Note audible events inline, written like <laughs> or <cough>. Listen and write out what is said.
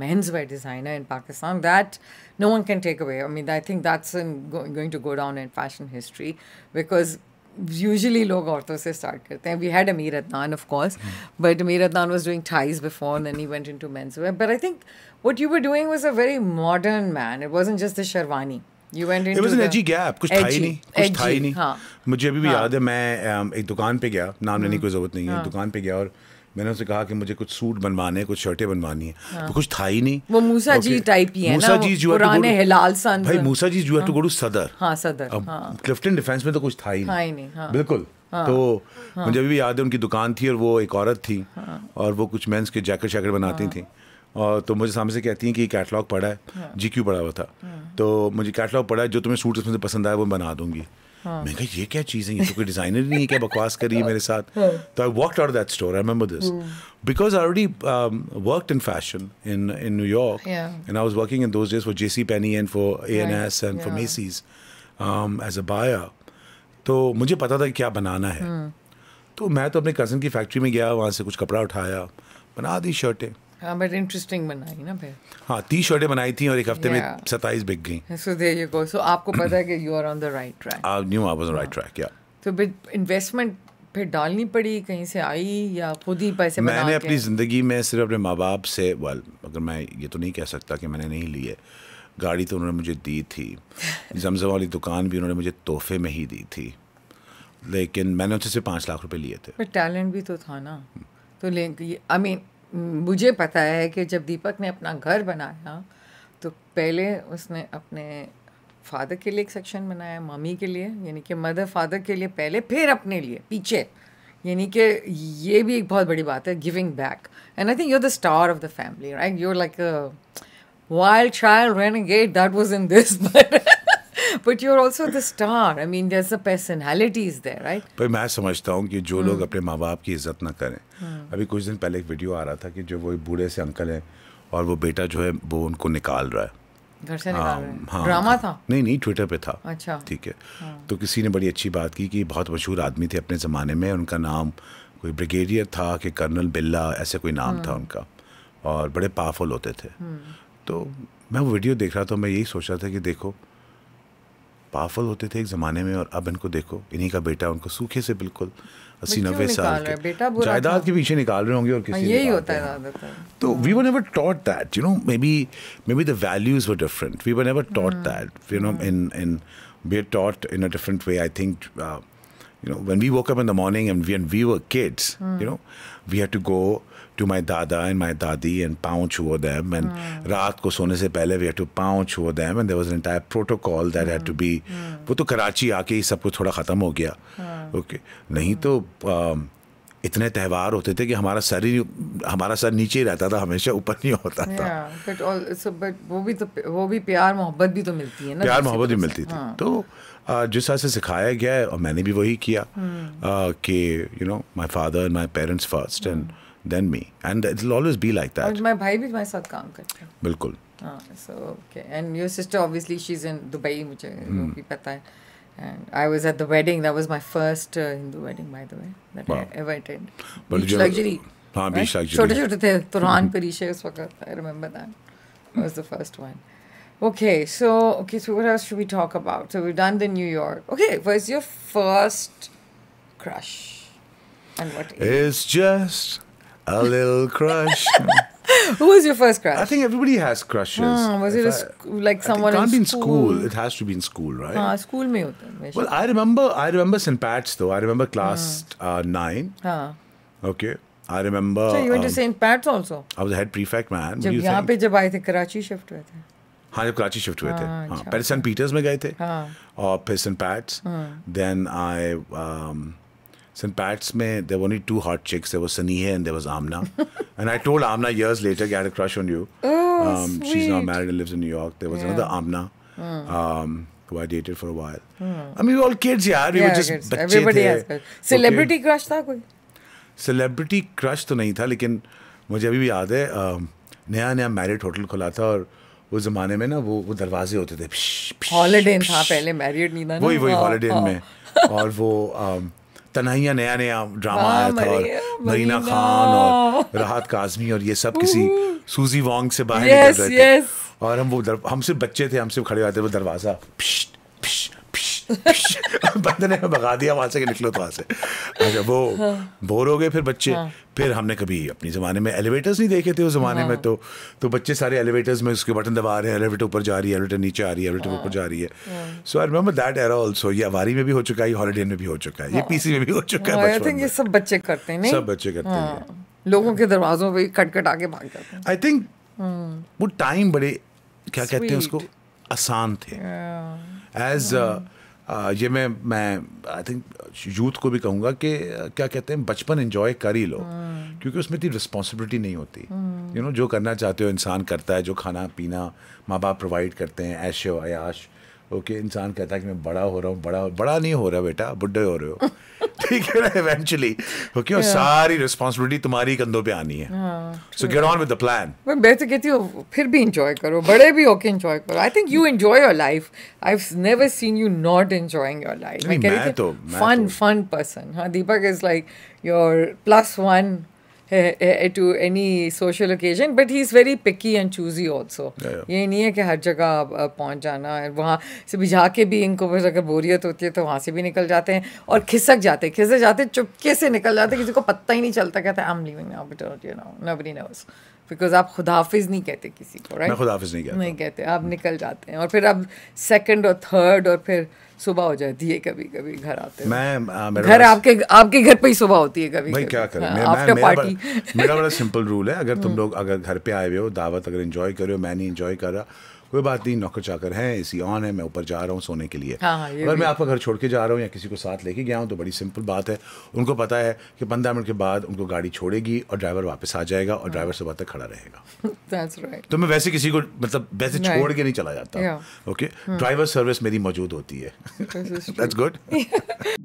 men's wear designer in Pakistan that no one can take away. I mean, I think that's in, go, going to go down in fashion history because usually log ortho se start karte hain. We had Amir Adnan, of course, mm. but Amir Adnan was doing ties before and then he went into menswear. But I think what you were doing was a very modern man. It wasn't just the Sherwani. You went into It was an edgy gap. कुछ था ही नहीं कुछ nahi. ही नहीं bhi अभी भी याद है मैं एक दुकान पे गया नाम लेने की मैंने उनसे कहा कि मुझे कुछ सूट बनवाने हैं कुछ शर्टें बनवानी है हाँ। तो कुछ था ही नहीं वो मूसा जी टाइप ही है तो मूसा जी जो पुराने हिलाल सन भाई मूसा जी जो टू गो टू सदर हाँ, सदर क्लिफ्टन डिफेंस हाँ। में तो कुछ था ही नहीं, हाँ। बिल्कुल हाँ, तो हाँ, मुझे भी याद है उनकी दुकान थी और वो एक औरत थी हाँ, और वो कुछ मेंस के जैकेट शैकेट बनाती थी और तो मुझे सामने से कहती हैं कि कैटलॉग पड़ा है जी क्यू पड़ा हुआ था तो मुझे कैटलॉग पड़ा है जो तुम्हें सूट उसमें से पसंद आया वो बना दूंगी हाँ. मैं कहा ये क्या चीज़ है ये तो कोई डिज़ाइनर ही नहीं है क्या बकवास कर रही है हाँ। मेरे साथ हाँ। तो I walked out that store I remember this because I already work in fashion in in New York and I was working in those days for JC Penney and for A N S and for Macy's as a buyer तो मुझे पता था क्या बनाना है hmm. तो मैं तो अपने कज़न की फैक्ट्री में गया वहाँ से कुछ कपड़ा उठाया बना दी शर्टें हाँ बट इंटरेस्टिंग बनाई ना फिर हाँ तीस शर्टें बनाई थी और एक हफ्ते में बिक गई सो यू गो सो आपको <clears throat> पता है कि you are on the right track I knew I was on right track या तो बिट इन्वेस्टमेंट फिर डालनी पड़ी कहीं से आई या खुद ही पैसे मैंने अपनी ज़िंदगी में सिर्फ अपने माँ बाप से वाल अगर मैं ये तो नहीं कह सकता कि मैंने नहीं लिए गाड़ी तो उन्होंने मुझे दी थी <laughs> जमजम वाली दुकान भी उन्होंने मुझे तोहफे में ही दी थी लेकिन मैंने उनसे सिर्फ पाँच लाख रुपए लिए थे पर टैलेंट भी तो था ना तो लेकिन आई मीन मुझे पता है कि जब दीपक ने अपना घर बनाया तो पहले उसने अपने फादर के लिए एक सेक्शन बनाया मम्मी के लिए यानी कि मदर फादर के लिए पहले फिर अपने लिए पीछे यानी कि ये भी एक बहुत बड़ी बात है giving back and I think you are the star of the family right you like wild child rain gate that was in this but but you are also the star I mean their personality is there right पर मैं समझता हूँ कि जो लोग hmm. अपने माँ बाप की इज्जत ना करें hmm. अभी कुछ दिन पहले एक वीडियो आ रहा था कि जो वो बूढ़े से अंकल हैं और वो बेटा जो है वो उनको निकाल रहा है घर से निकाल हाँ, हाँ, ड्रामा था नहीं नहीं ट्विटर पे था अच्छा ठीक है हाँ. तो किसी ने बड़ी अच्छी बात की कि बहुत मशहूर आदमी थे अपने ज़माने में उनका नाम कोई ब्रिगेडियर था कि कर्नल बिल्ला ऐसे कोई नाम था उनका और बड़े पावरफुल होते थे तो मैं वो वीडियो देख रहा था मैं यही सोच रहा था कि देखो पावरफुल होते थे एक ज़माने में और अब इनको देखो इन्हीं का बेटा उनको सूखे से बिल्कुल अस्सी नब्बे साल के जायदाद के पीछे निकाल रहे होंगे और किसी हाँ, यही होता है तो we were never taught that you know maybe maybe the values were different we were never taught that you know in in we are taught in a different way I think you know when we woke up in the morning and when we were kids you know we have to go to my dada and my dadi and pounch over them. And mm. रात को सोने से पहले we had to pounch over them and there was an protocol protocol that to be hmm. hmm. वो तो कराची आके ही सब कुछ थोड़ा ख़त्म हो गया ओके hmm. नहीं तो um, इतने त्यौहार होते थे कि हमारा सर ही हमारा सर नीचे ही रहता था हमेशा ऊपर नहीं होता था but all, वो भी तो वो भी प्यार मोहब्बत भी तो मिलती है ना प्यार मोहब्बत भी मिलती थी हाँ। तो जिस तरह से सिखाया गया है और मैंने भी वही किया कि you know my father and my parents first and than me. And it'll always be like that. And my bhai bhi my saath kaam karta hai. Bilkul. Ah, so okay. And your sister obviously she's in Dubai, mujhe hmm. bhi pata hai. And I was at the wedding. That was my first uh, Hindu wedding, by the way, that wow. I ever attended. But beach luxury. हाँ बीच The Turan छोटे थे तुरान परीशे <laughs> उस वक्त I remember that was the first one okay, so okay so what else should we talk about so we done the New York okay was your first crush and what a little crush. <laughs> Who was your first crush? I think everybody has crushes. Ah, was if it I, sc- like someone? It can't in be in school. It has to be in school, right? Ah, school mein hota hai, Well, I remember. I remember St. Pat's though. I remember class ah. uh, nine. Ah. Okay. I remember. So you went um, to St. Pat's also. I was the head prefect man. जब you पे जब आए थे Karachi shift हुए थे. हाँ जब Karachi shift हुए थे हाँ पहले सेंट पीटर्स में गए थे और फिर Saint Pat's then I St. Pat's, mein, there were only two hot chicks. There was Saniha and there was Amna. and I told Amna years later, I had a crush on you. Oh, um, She's now married and lives in New York. There was yeah. another Amna. Mm. Um, who I dated for a while. Mm. I mean, we were all kids, yeah. We yeah, were just kids. Everybody the, has kids. Celebrity okay. crush Tha koi? Celebrity crush to nahi tha, lekin mujhe abhi bhi भी hai, um, नया नया merit hotel खुला था और वो जमाने में ना वो वो दरवाजे होते थे हॉलीडे था पहले मैरिड नहीं था वही वही हॉलीडे में और वो तनहिया नया नया ड्रामा आया था और मरीना खान और राहत काजमी और ये सब किसी सूजी वांग से बाहर निकल रहे थे और हम वो हमसे बच्चे थे हमसे खड़े हुए थे वो दरवाज़ा <laughs> बंदे ने भगा दिया वहाँ से कि निकलो तो वहाँ से अच्छा वो हाँ। बोर हो गए फिर बच्चे हाँ। फिर हमने कभी अपने ज़माने में एलिवेटर्स नहीं देखे थे उस ज़माने में हाँ। तो तो बच्चे सारे एलिवेटर्स में उसके बटन दबा रहे हैं एलिवेटर ऊपर जा रही है एलिवेटर नीचे आ रही है एलिवेटर ऊपर जा रही है so I remember that era also ये अवारी में भी हो चुका है हॉलीडे में भी हो चुका है ये पीसी में भी हो चुका है आई थिंक ये सब बच्चे करते हैं सब बच्चे करते हैं लोगों के दरवाजों पे कट कट आके भाग जाते हैं आई थिंक वो टाइम बड़े क्या कहते हैं उसको आसान थे एज yeah. ये मैं मैं आई थिंक यूथ को भी कहूँगा कि क्या कहते हैं बचपन इन्जॉय कर ही लो हम्म। क्योंकि उसमें इतनी रिस्पॉन्सिबिलिटी नहीं होती you hmm. Know you know, जो करना चाहते हो इंसान करता है जो खाना पीना माँ बाप प्रोवाइड करते हैं ऐश आयाश ओके इंसान कहता है कि मैं बड़ा हो रहा हूँ बड़ा बड़ा नहीं हो रहा बेटा बुढ़े हो रहे हो <laughs> ठीक है ना इवेंचुअली क्योंकि और सारी रिस्पॉन्सिबिलिटी तुम्हारी कंधों पे आनी है so get on with the plan मैं बेहतर कहती हूँ फिर भी इंजॉय करो बड़े भी होके इंजॉय करो I think you enjoy your life I never seen you not enjoying your life मैं कह फन फन पर्सन हाँ Deepak is like your plus one to any social occasion but he is very picky and choosy also ये नहीं है कि हर जगह पहुँच जाना है वहाँ से भी जाके भी इनको बस अगर बोरियत होती है तो वहाँ से भी निकल जाते हैं और खिसक जाते हैं खिसक जाते चुपके से निकल जाते किसी को पता ही नहीं चलता कहते I am living now but you know nobody knows because आप खुदाफिज नहीं कहते किसी को राइट खुदाफिज नहीं कहते नहीं कहते आप निकल जाते हैं और फिर आप सेकंड और थर्ड और फिर सुबह हो जाती है कभी कभी घर आते मैं घर आपके आपके घर पे ही सुबह होती है कभी भाई क्या करें हाँ, आफ्टर पार्टी मेरा बड़ा सिंपल रूल है अगर तुम <laughs> हम्म। लोग अगर घर पे आए हुए हो दावत अगर इन्जॉय करो मैं नहीं इंजॉय कर रहा कोई बात नहीं नौकर चाकर हैं ए सी ऑन है मैं ऊपर जा रहा हूँ सोने के लिए हाँ, हाँ, अगर मैं आपका घर छोड़ के जा रहा हूँ या किसी को साथ लेके गया हूँ तो बड़ी सिंपल बात है उनको पता है कि पंद्रह मिनट के बाद उनको गाड़ी छोड़ेगी और ड्राइवर वापस आ जाएगा और ड्राइवर सुबह तक खड़ा रहेगा <laughs> तो मैं वैसे किसी को मतलब वैसे छोड़ के नहीं चला जाता ओके ड्राइवर सर्विस मेरी मौजूद होती है दैट्स गुड <laughs> <laughs>